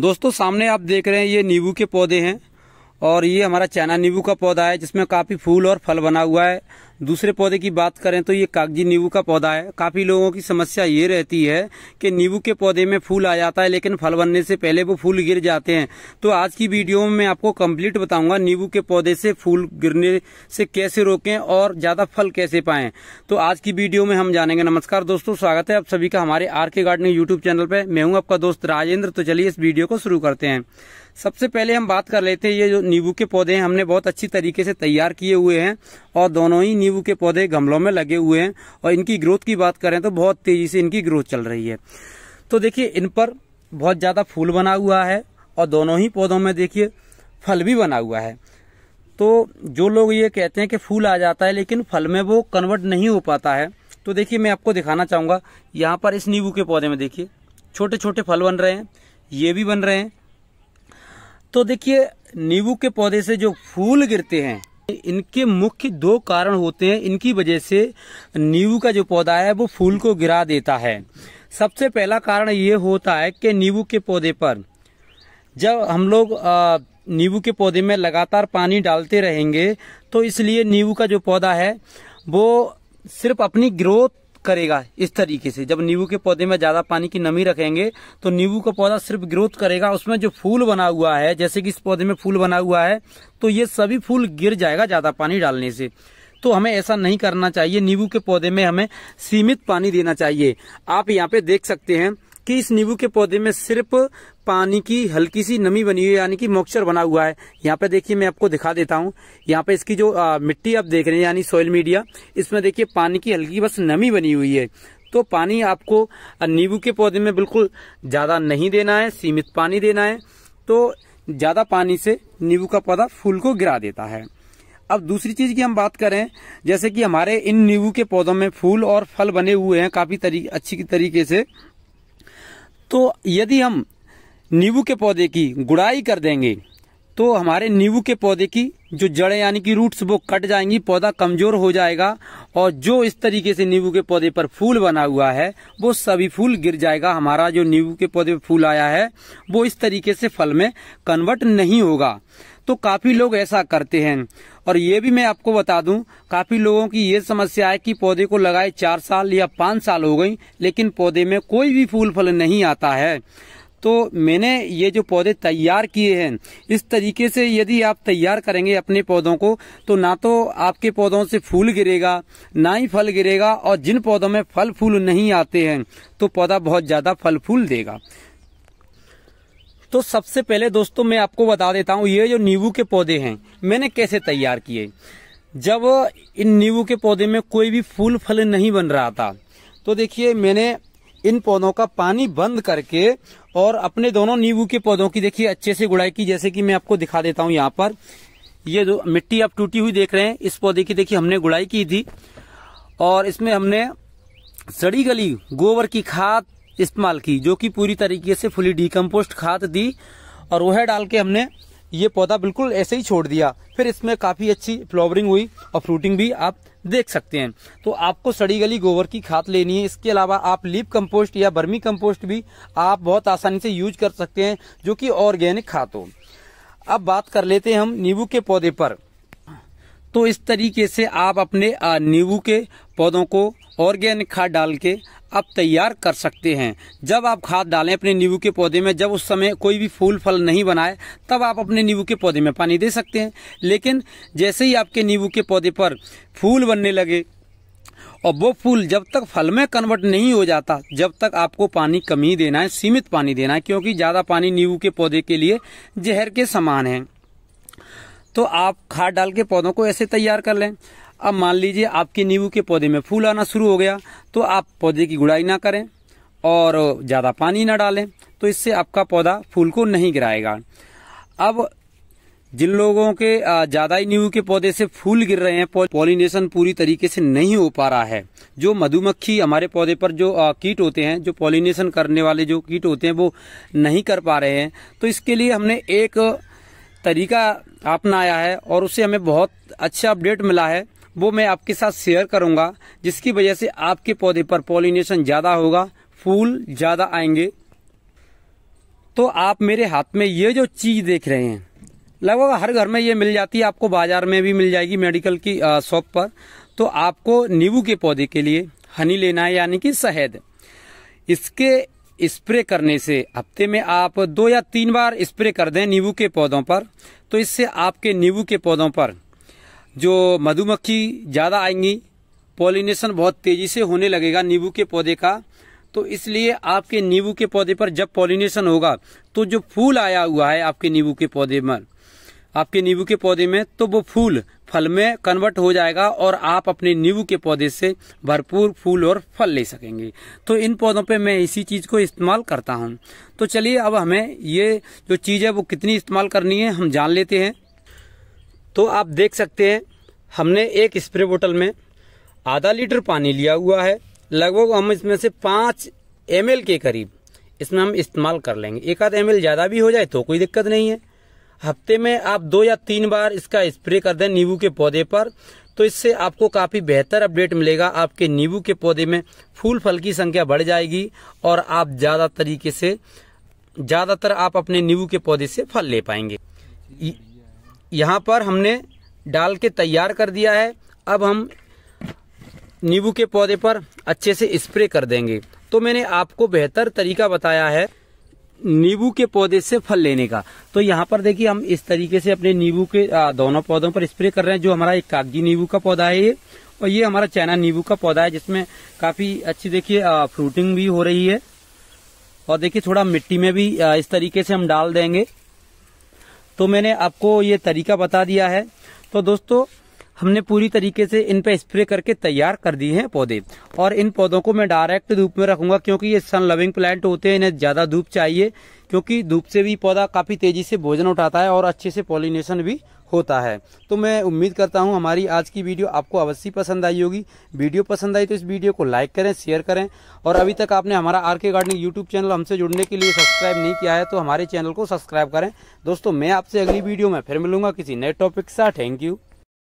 दोस्तों सामने आप देख रहे हैं ये नींबू के पौधे हैं और ये हमारा चाइना नींबू का पौधा है जिसमें काफ़ी फूल और फल बना हुआ है दूसरे पौधे की बात करें तो ये कागजी नींबू का पौधा है काफ़ी लोगों की समस्या ये रहती है कि नींबू के पौधे में फूल आ जाता है लेकिन फल बनने से पहले वो फूल गिर जाते हैं तो आज की वीडियो में मैं आपको कंप्लीट बताऊंगा नींबू के पौधे से फूल गिरने से कैसे रोकें और ज़्यादा फल कैसे पाए तो आज की वीडियो में हम जानेंगे नमस्कार दोस्तों स्वागत है आप सभी का हमारे आर के गार्डनिंग यूट्यूब चैनल पर मैं हूँ आपका दोस्त राजेंद्र तो चलिए इस वीडियो को शुरू करते हैं सबसे पहले हम बात कर लेते हैं ये जो नींबू के पौधे हैं हमने बहुत अच्छी तरीके से तैयार किए हुए हैं और दोनों ही नींबू के पौधे गमलों में लगे हुए हैं और इनकी ग्रोथ की बात करें तो बहुत तेजी से इनकी ग्रोथ चल रही है तो देखिए इन पर बहुत ज़्यादा फूल बना हुआ है और दोनों ही पौधों में देखिए फल भी बना हुआ है तो जो लोग ये कहते हैं कि फूल आ जाता है लेकिन फल में वो कन्वर्ट नहीं हो पाता है तो देखिए मैं आपको दिखाना चाहूँगा यहाँ पर इस नींबू के पौधे में देखिए छोटे छोटे फल बन रहे हैं ये भी बन रहे हैं तो देखिए नींबू के पौधे से जो फूल गिरते हैं इनके मुख्य दो कारण होते हैं इनकी वजह से नींबू का जो पौधा है वो फूल को गिरा देता है सबसे पहला कारण ये होता है कि नींबू के पौधे पर जब हम लोग नींबू के पौधे में लगातार पानी डालते रहेंगे तो इसलिए नींबू का जो पौधा है वो सिर्फ अपनी ग्रोथ करेगा इस तरीके से जब नींबू के पौधे में ज़्यादा पानी की नमी रखेंगे तो नींबू का पौधा सिर्फ ग्रोथ करेगा उसमें जो फूल बना हुआ है जैसे कि इस पौधे में फूल बना हुआ है तो ये सभी फूल गिर जाएगा ज़्यादा पानी डालने से तो हमें ऐसा नहीं करना चाहिए नींबू के पौधे में हमें सीमित पानी देना चाहिए आप यहाँ पे देख सकते हैं कि इस नींबू के पौधे में सिर्फ पानी की हल्की सी नमी बनी हुई है यानी कि मॉक्चर बना हुआ है यहाँ पे देखिए मैं आपको दिखा देता हूँ यहाँ पे इसकी जो आ, मिट्टी आप देख रहे हैं यानी सोयल मीडिया इसमें देखिए पानी की हल्की बस नमी बनी हुई है तो पानी आपको नींबू के पौधे में बिल्कुल ज़्यादा नहीं देना है सीमित पानी देना है तो ज़्यादा पानी से नींबू का पौधा फूल को गिरा देता है अब दूसरी चीज की हम बात करें जैसे कि हमारे इन नींबू के पौधों में फूल और फल बने हुए हैं काफी तरी, अच्छी तरीके से तो यदि हम नींबू के पौधे की गुड़ाई कर देंगे तो हमारे नींबू के पौधे की जो जड़ें यानी कि रूट्स वो कट जाएंगी पौधा कमजोर हो जाएगा और जो इस तरीके से नींबू के पौधे पर फूल बना हुआ है वो सभी फूल गिर जाएगा हमारा जो नींबू के पौधे पर फूल आया है वो इस तरीके से फल में कन्वर्ट नहीं होगा तो काफी लोग ऐसा करते हैं और ये भी मैं आपको बता दूं काफी लोगों की ये समस्या है कि पौधे को लगाए चार साल या पांच साल हो गई लेकिन पौधे में कोई भी फूल फल नहीं आता है तो मैंने ये जो पौधे तैयार किए हैं इस तरीके से यदि आप तैयार करेंगे अपने पौधों को तो ना तो आपके पौधों से फूल गिरेगा ना ही फल गिरेगा और जिन पौधों में फल फूल नहीं आते हैं तो पौधा बहुत ज़्यादा फल फूल देगा तो सबसे पहले दोस्तों मैं आपको बता देता हूँ ये जो नींबू के पौधे हैं मैंने कैसे तैयार किए जब इन नींबू के पौधे में कोई भी फूल फल नहीं बन रहा था तो देखिए मैंने इन पौधों का पानी बंद करके और अपने दोनों नींबू के पौधों की देखिए अच्छे से गुड़ाई की जैसे कि मैं आपको दिखा देता हूँ यहाँ पर ये जो मिट्टी आप टूटी हुई देख रहे हैं इस पौधे की देखिए हमने गुड़ाई की थी और इसमें हमने सड़ी गली गोबर की खाद इस्तेमाल की जो कि पूरी तरीके से फुली डीकम्पोस्ट खाद दी और वह डाल के हमने ये पौधा बिल्कुल ऐसे ही छोड़ दिया फिर इसमें काफ़ी अच्छी फ्लावरिंग हुई और फ्रूटिंग भी आप देख सकते हैं तो आपको सड़ी गली गोबर की खाद लेनी है इसके अलावा आप लीप कंपोस्ट या बर्मी कंपोस्ट भी आप बहुत आसानी से यूज कर सकते हैं जो कि ऑर्गेनिक खाद हो अब बात कर लेते हैं हम नींबू के पौधे पर तो इस तरीके से आप अपने नींबू के पौधों को ऑर्गेनिक खाद डाल के आप तैयार कर सकते हैं जब आप खाद डालें अपने नींबू के पौधे में जब उस समय कोई भी फूल फल नहीं बनाए तब आप अपने नींबू के पौधे में पानी दे सकते हैं लेकिन जैसे ही आपके नींबू के पौधे पर फूल बनने लगे और वो फूल जब तक फल में कन्वर्ट नहीं हो जाता जब तक आपको पानी कमी देना है सीमित पानी देना है क्योंकि ज़्यादा पानी नींबू के पौधे के लिए जहर के समान है तो आप खाद डाल के पौधों को ऐसे तैयार कर लें अब मान लीजिए आपके नींबू के पौधे में फूल आना शुरू हो गया तो आप पौधे की गुड़ाई ना करें और ज़्यादा पानी ना डालें तो इससे आपका पौधा फूल को नहीं गिराएगा अब जिन लोगों के ज़्यादा ही नींबू के पौधे से फूल गिर रहे हैं पॉलिनेशन पूरी तरीके से नहीं हो पा रहा है जो मधुमक्खी हमारे पौधे पर जो कीट होते हैं जो पॉलिनेशन करने वाले जो कीट होते हैं वो नहीं कर पा रहे हैं तो इसके लिए हमने एक तरीका अपनाया है और उससे हमें बहुत अच्छा अपडेट मिला है वो मैं आपके साथ शेयर करूंगा जिसकी वजह से आपके पौधे पर पॉलिनेशन ज़्यादा होगा फूल ज़्यादा आएंगे तो आप मेरे हाथ में ये जो चीज़ देख रहे हैं लगभग हर घर में ये मिल जाती है आपको बाजार में भी मिल जाएगी मेडिकल की शॉप पर तो आपको नींबू के पौधे के लिए हनी लेना है यानी कि शहद इसके स्प्रे करने से हफ्ते में आप दो या तीन बार स्प्रे कर दें नींबू के पौधों पर तो इससे आपके नींबू के पौधों पर जो मधुमक्खी ज़्यादा आएंगी पॉलिनेशन बहुत तेज़ी से होने लगेगा नींबू के पौधे का तो इसलिए आपके नींबू के पौधे पर जब पॉलिनेशन होगा तो जो फूल आया हुआ है आपके नींबू के पौधे में आपके नींबू के पौधे में तो वो फूल फल में कन्वर्ट हो जाएगा और आप अपने नींबू के पौधे से भरपूर फूल और फल ले सकेंगे तो इन पौधों पे मैं इसी चीज़ को इस्तेमाल करता हूँ तो चलिए अब हमें ये जो चीज़ है वो कितनी इस्तेमाल करनी है हम जान लेते हैं तो आप देख सकते हैं हमने एक स्प्रे बोतल में आधा लीटर पानी लिया हुआ है लगभग हम इसमें से पाँच एम के करीब इसमें हम इस्तेमाल कर लेंगे एक आध एम ज़्यादा भी हो जाए तो कोई दिक्कत नहीं है हफ्ते में आप दो या तीन बार इसका स्प्रे कर दें नींबू के पौधे पर तो इससे आपको काफ़ी बेहतर अपडेट मिलेगा आपके नींबू के पौधे में फूल फल की संख्या बढ़ जाएगी और आप ज़्यादा तरीके से ज़्यादातर आप अपने नींबू के पौधे से फल ले पाएंगे यहाँ पर हमने डाल के तैयार कर दिया है अब हम नींबू के पौधे पर अच्छे से स्प्रे कर देंगे तो मैंने आपको बेहतर तरीका बताया है नींबू के पौधे से फल लेने का तो यहाँ पर देखिए हम इस तरीके से अपने नींबू के दोनों पौधों पर स्प्रे कर रहे हैं जो हमारा एक कागजी नींबू का पौधा है ये और ये हमारा चाइना नींबू का पौधा है जिसमें काफी अच्छी देखिए फ्रूटिंग भी हो रही है और देखिए थोड़ा मिट्टी में भी इस तरीके से हम डाल देंगे तो मैंने आपको ये तरीका बता दिया है तो दोस्तों हमने पूरी तरीके से इन पे स्प्रे करके तैयार कर दिए हैं पौधे और इन पौधों को मैं डायरेक्ट धूप में रखूंगा क्योंकि ये सन लविंग प्लांट होते हैं इन्हें ज़्यादा धूप चाहिए क्योंकि धूप से भी पौधा काफ़ी तेज़ी से भोजन उठाता है और अच्छे से पॉलिनेशन भी होता है तो मैं उम्मीद करता हूँ हमारी आज की वीडियो आपको अवश्य पसंद आई होगी वीडियो पसंद आई तो इस वीडियो को लाइक करें शेयर करें और अभी तक आपने हमारा आर के गार्डनिंग यूट्यूब चैनल हमसे जुड़ने के लिए सब्सक्राइब नहीं किया है तो हमारे चैनल को सब्सक्राइब करें दोस्तों मैं आपसे अगली वीडियो में फिर मिलूंगा किसी नए टॉपिक के साथ थैंक यू